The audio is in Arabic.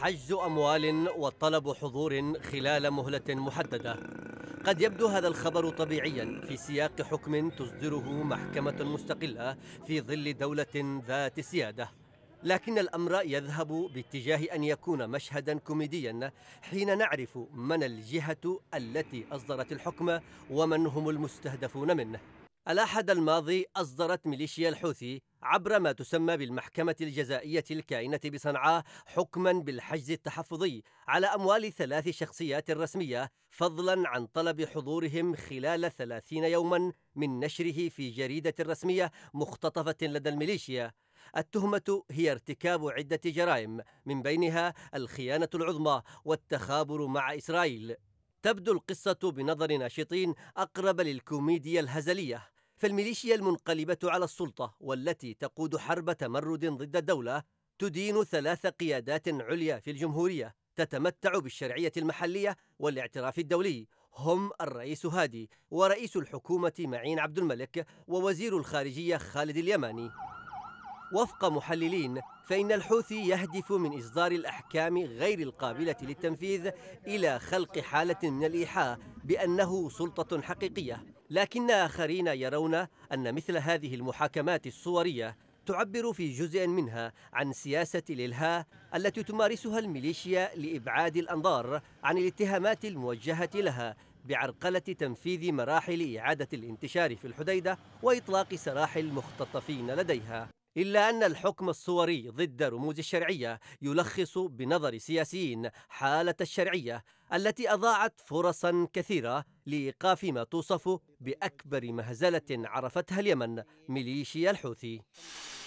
حجز أموال وطلب حضور خلال مهلة محددة قد يبدو هذا الخبر طبيعيا في سياق حكم تصدره محكمة مستقلة في ظل دولة ذات سيادة لكن الأمر يذهب باتجاه أن يكون مشهدا كوميديا حين نعرف من الجهة التي أصدرت الحكم ومن هم المستهدفون منه الأحد الماضي أصدرت ميليشيا الحوثي عبر ما تسمى بالمحكمة الجزائية الكائنة بصنعاء حكما بالحجز التحفظي على أموال ثلاث شخصيات رسمية فضلا عن طلب حضورهم خلال ثلاثين يوما من نشره في جريدة رسمية مختطفة لدى الميليشيا التهمة هي ارتكاب عدة جرائم من بينها الخيانة العظمى والتخابر مع إسرائيل تبدو القصة بنظر ناشطين أقرب للكوميديا الهزلية فالميليشيا المنقلبة على السلطة والتي تقود حرب تمرد ضد الدولة تدين ثلاث قيادات عليا في الجمهورية تتمتع بالشرعية المحلية والاعتراف الدولي هم الرئيس هادي ورئيس الحكومة معين عبد الملك ووزير الخارجية خالد اليماني وفق محللين فإن الحوثي يهدف من إصدار الأحكام غير القابلة للتنفيذ إلى خلق حالة من الإيحاء بأنه سلطة حقيقية لكن آخرين يرون أن مثل هذه المحاكمات الصورية تعبر في جزء منها عن سياسة الإلهاء التي تمارسها الميليشيا لإبعاد الأنظار عن الاتهامات الموجهة لها بعرقلة تنفيذ مراحل إعادة الانتشار في الحديدة وإطلاق سراح المختطفين لديها إلا أن الحكم الصوري ضد رموز الشرعية يلخص بنظر سياسيين حالة الشرعية التي أضاعت فرصا كثيرة لإيقاف ما توصف بأكبر مهزلة عرفتها اليمن ميليشيا الحوثي